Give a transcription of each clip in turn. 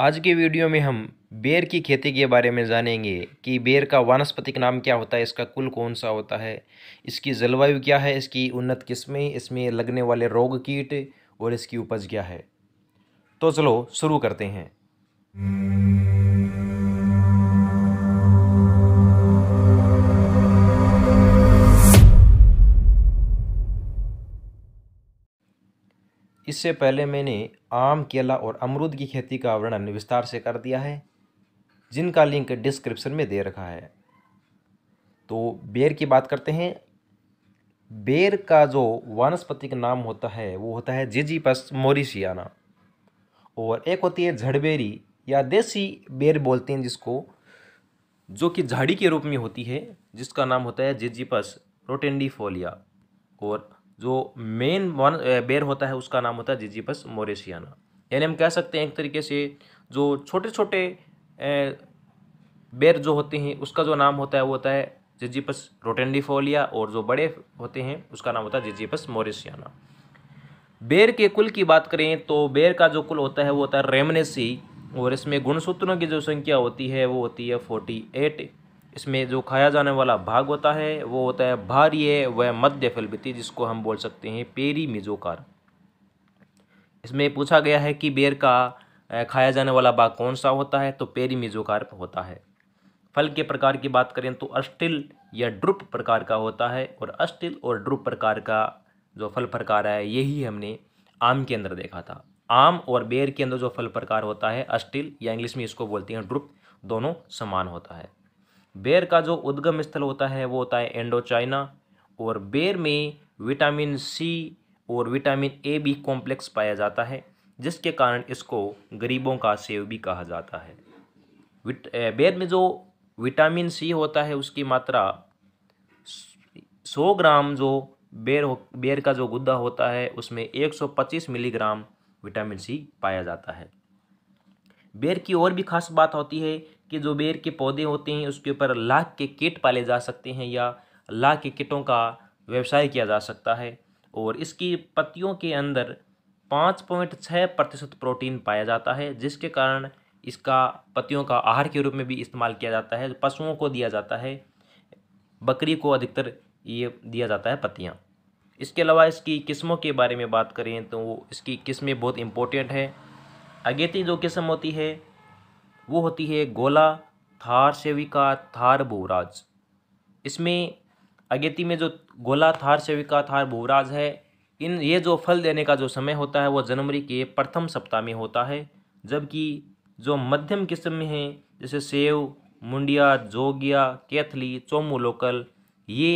आज के वीडियो में हम बेर की खेती के बारे में जानेंगे कि बेर का वानस्पतिक नाम क्या होता है इसका कुल कौन सा होता है इसकी जलवायु क्या है इसकी उन्नत किस्में इसमें लगने वाले रोग कीट और इसकी उपज क्या है तो चलो शुरू करते हैं इससे पहले मैंने आम केला और अमरूद की खेती का वर्णन विस्तार से कर दिया है जिनका लिंक डिस्क्रिप्शन में दे रखा है तो बेर की बात करते हैं बेर का जो वनस्पतिक नाम होता है वो होता है जिजीपस मोरिशियाना और एक होती है झड़बेरी या देसी बेर बोलते हैं जिसको जो कि झाड़ी के रूप में होती है जिसका नाम होता है जिजीपस रोटेंडी और जो मेन वन बेर होता है उसका नाम होता है जिजीपस मोरेशियाना यानी हम कह सकते हैं एक तरीके से जो छोटे छोटे बेर जो होते हैं उसका जो नाम होता है वो होता है जिजीपस रोटेंडिफोलिया और जो बड़े होते हैं उसका नाम होता है जिजीपस मोरिसियाना बेर के कुल की बात करें तो बेर का जो कुल होता है वो होता है रेमनेसी और इसमें गुणसूत्रों की जो संख्या होती है वो होती है फोर्टी एट इसमें जो खाया जाने वाला भाग होता है वो होता है भार्य व मध्य फलवृत्ति जिसको हम बोल सकते हैं पेरी मिजोकार इसमें पूछा गया है कि बेर का खाया जाने वाला भाग कौन सा होता है तो पेरी मिजोकार होता है फल के प्रकार की बात करें तो अस्टिल या ड्रुप प्रकार का होता है और अस्टिल और ड्रुप प्रकार का जो फल प्रकार है यही हमने आम के अंदर देखा था आम और बेर के अंदर जो फल प्रकार होता है अस्टिल या इंग्लिश में इसको बोलते हैं ड्रुप दोनों समान होता है बेर का जो उद्गम स्थल होता है वो होता है एंडोचाइना और बेर में विटामिन सी और विटामिन ए भी कॉम्प्लेक्स पाया जाता है जिसके कारण इसको गरीबों का सेव भी कहा जाता है बेर में जो विटामिन सी होता है उसकी मात्रा सौ ग्राम जो बेर बेर का जो गुद्दा होता है उसमें 125 मिलीग्राम विटामिन सी पाया जाता है बेर की और भी खास बात होती है कि जो बेर के पौधे होते हैं उसके ऊपर लाख के किट पाले जा सकते हैं या लाख के किटों का व्यवसाय किया जा सकता है और इसकी पत्तियों के अंदर पाँच पॉइंट छः प्रतिशत प्रोटीन पाया जाता है जिसके कारण इसका पत्तियों का आहार के रूप में भी इस्तेमाल किया जाता है पशुओं को दिया जाता है बकरी को अधिकतर ये दिया जाता है पत्तियाँ इसके अलावा इसकी किस्मों के बारे में बात करें तो इसकी किस्में बहुत इम्पोर्टेंट है अगेती जो किस्म होती है वो होती है गोला थार सेविका थार भूराज इसमें अगेती में जो गोला थार सेविका थार भूराज है इन ये जो फल देने का जो समय होता है वो जनवरी के प्रथम सप्ताह में होता है जबकि जो मध्यम किस्म में है जैसे सेव मुंडिया जोगिया कैथली चोमू लोकल ये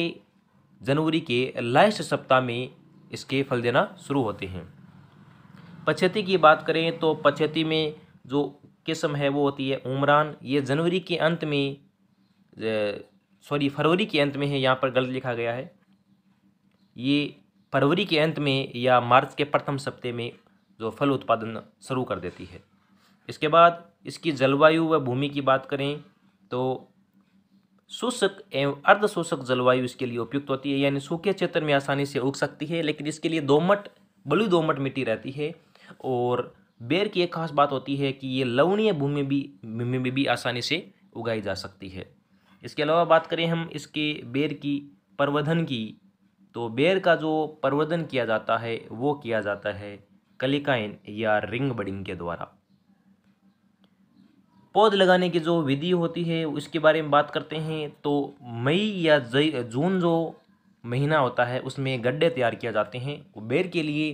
जनवरी के लास्ट सप्ताह में इसके फल देना शुरू होते हैं पछेती की बात करें तो पछेती में जो किस्म है वो होती है उमरान ये जनवरी के अंत में सॉरी फरवरी के अंत में है यहाँ पर गलत लिखा गया है ये फरवरी के अंत में या मार्च के प्रथम सप्ते में जो फल उत्पादन शुरू कर देती है इसके बाद इसकी जलवायु व भूमि की बात करें तो शुष्क एवं अर्धशोषक जलवायु इसके लिए उपयुक्त होती है यानी सूखे क्षेत्र में आसानी से उग सकती है लेकिन इसके लिए दोमट बलू दोमट मिट्टी रहती है और बेर की एक खास बात होती है कि ये लवणीय भूमि भी भूमि में भी आसानी से उगाई जा सकती है इसके अलावा बात करें हम इसके बेर की प्रवर्धन की तो बेर का जो प्रवर्धन किया जाता है वो किया जाता है कलिकाइन या रिंग बडिंग के द्वारा पौध लगाने की जो विधि होती है उसके बारे में बात करते हैं तो मई या जून जो महीना होता है उसमें गड्ढे तैयार किया जाते हैं वो बेर के लिए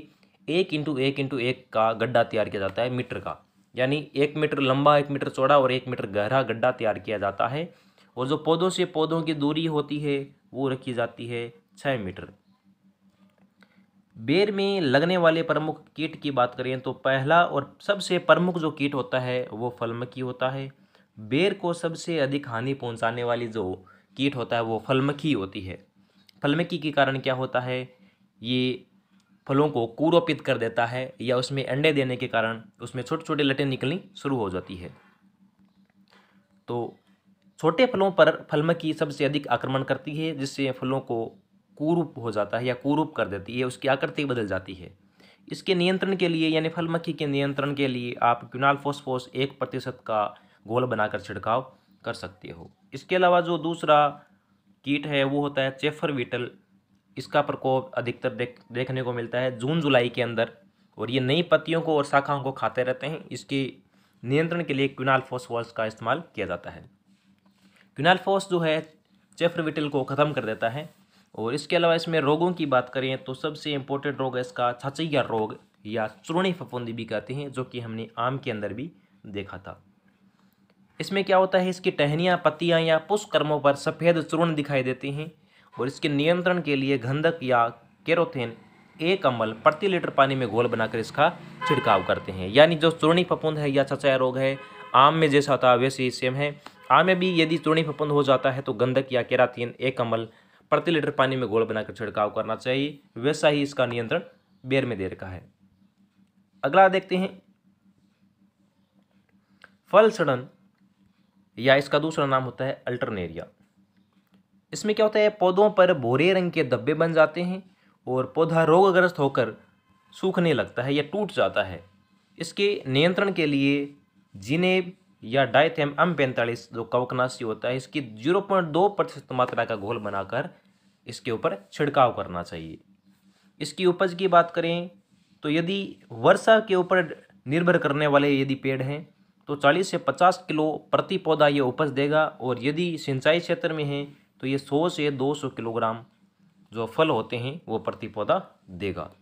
एक इंटू एक इंटू एक का गड्ढा तैयार किया जाता है मीटर का यानी एक मीटर लंबा एक मीटर चौड़ा और एक मीटर गहरा गड्ढा तैयार किया जाता है और जो पौधों से पौधों की दूरी होती है वो रखी जाती है छः मीटर बेर में लगने वाले प्रमुख कीट की बात करें तो पहला और सबसे प्रमुख जो कीट होता है वो फलमक्खी होता है बेर को सबसे अधिक हानि पहुंचाने वाली जो कीट होता है वो फलमक्खी होती है फलमक्खी के कारण क्या होता है ये फलों को कुरोपित कर देता है या उसमें अंडे देने के कारण उसमें छोटे छोटे लटें निकलनी शुरू हो जाती है तो छोटे फलों पर फलमक्खी सबसे अधिक आक्रमण करती है जिससे फलों को कुरूप हो जाता है या कुरूप कर देती है उसकी आकृति बदल जाती है इसके नियंत्रण के लिए यानी फलमक्खी के नियंत्रण के लिए आप क्यूनाल फोसफोस एक प्रतिशत का गोल बनाकर छिड़काव कर सकते हो इसके अलावा जो दूसरा कीट है वो होता है चेफर वीटल इसका प्रकोप अधिकतर देख देखने को मिलता है जून जुलाई के अंदर और ये नई पत्तियों को और शाखाओं को खाते रहते हैं इसके नियंत्रण के लिए फोस फोसफोर्स का इस्तेमाल किया जाता है क्विनाल फोस जो है विटिल को ख़त्म कर देता है और इसके अलावा इसमें रोगों की बात करें तो सबसे इम्पोर्टेंट रोग है इसका छचैया रोग या चूर्णी फफूंदी भी कहते हैं जो कि हमने आम के अंदर भी देखा था इसमें क्या होता है इसकी टहनियाँ पत्तियाँ या पुष्कर्मों पर सफ़ेद चूर्ण दिखाई देती हैं और इसके नियंत्रण के लिए गंधक या केरोथेन एक अम्बल प्रति लीटर पानी में घोल बनाकर इसका छिड़काव करते हैं यानी जो चूर्णी फपुंद है या चचाया रोग है आम में जैसा होता है वैसे ही सेम है आम में भी यदि चूर्णी फपुंद हो जाता है तो गंधक या केराथीन एक अम्बल प्रति लीटर पानी में घोल बनाकर छिड़काव करना चाहिए वैसा ही इसका नियंत्रण बेर में देर का है अगला देखते हैं फल सड़न या इसका दूसरा नाम होता है अल्टरनेरिया इसमें क्या होता है पौधों पर भूरे रंग के धब्बे बन जाते हैं और पौधा रोगग्रस्त होकर सूखने लगता है या टूट जाता है इसके नियंत्रण के लिए जिनेब या डायथेम एम पैंतालीस जो कवकनाशी होता है इसकी जीरो पॉइंट दो प्रतिशत मात्रा का घोल बनाकर इसके ऊपर छिड़काव करना चाहिए इसकी उपज की बात करें तो यदि वर्षा के ऊपर निर्भर करने वाले यदि पेड़ हैं तो चालीस से पचास किलो प्रति पौधा ये उपज देगा और यदि सिंचाई क्षेत्र में हैं तो ये सौ से दो सौ किलोग्राम जो फल होते हैं वो प्रति पौधा देगा